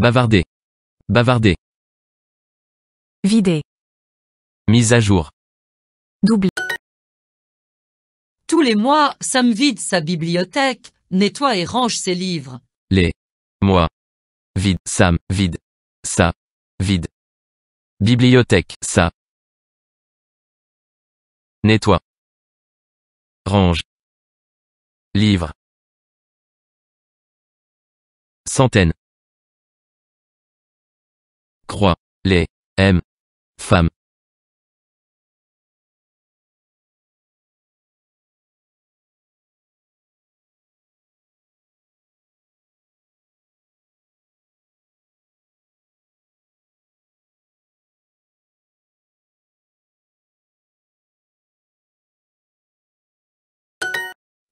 Bavarder. Bavarder. Vider. Mise à jour. Double. Tous les mois, Sam vide sa bibliothèque, nettoie et range ses livres. Les mois. Vide. Sam vide. Sa. Vide. Bibliothèque. Sa. Nettoie. Range. Livre. Centaines croix, les M. Femmes.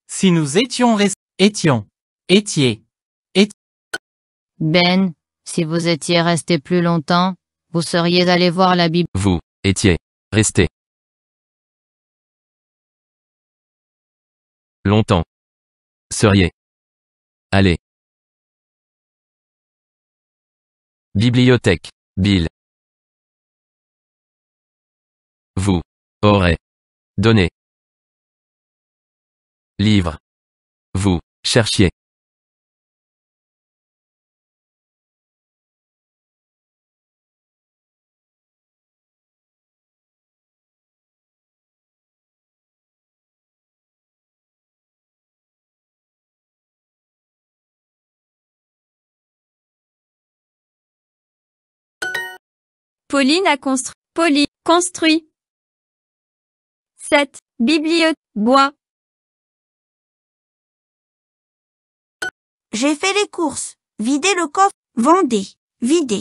Si nous étions restés, étions, étiez, et ben, si vous étiez resté plus longtemps, vous seriez allé voir la Bible. Vous étiez resté longtemps. Seriez allé. Bibliothèque. Bill. Vous aurez donné livre. Vous cherchiez Pauline a construit. Poli. Construit. 7. Bibliothèque. Bois. J'ai fait les courses. Videz le coffre. Vendez. Vider.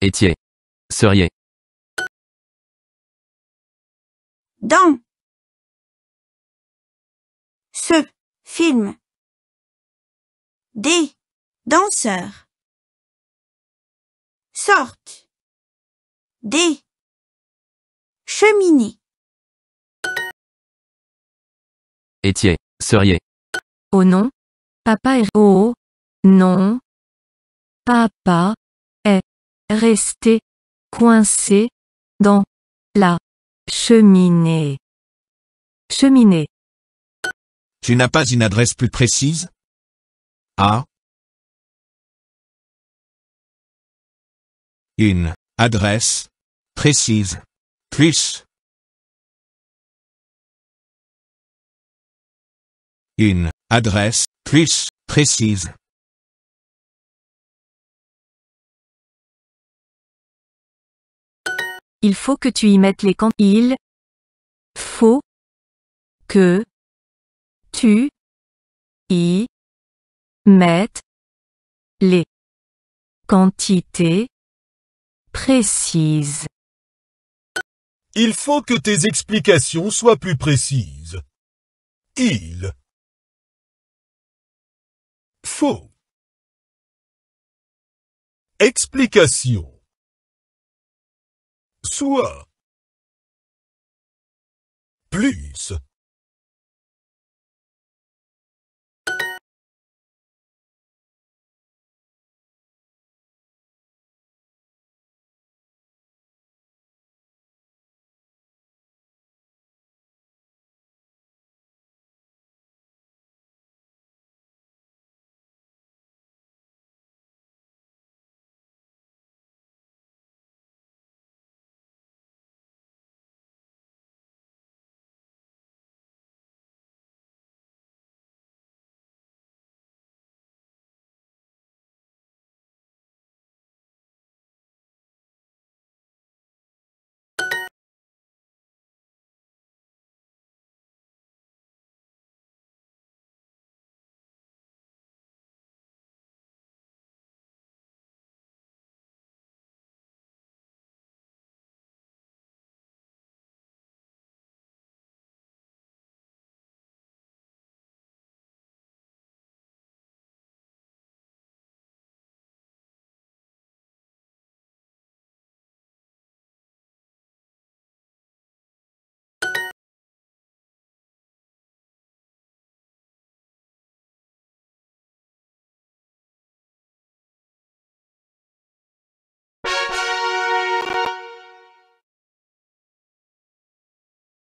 Étiez. Seriez. Dans. Ce. Film. Des. Danseurs sorte des cheminées. Étiez, seriez. Oh non, papa est oh non, papa est resté coincé dans la cheminée. Cheminée. Tu n'as pas une adresse plus précise? A une adresse précise. Plus une adresse plus précise. Il faut que tu y mettes les quant... Il faut que tu y mettes les quantités Précise. Il faut que tes explications soient plus précises. Il. Faux. Explication. Soit. Plus.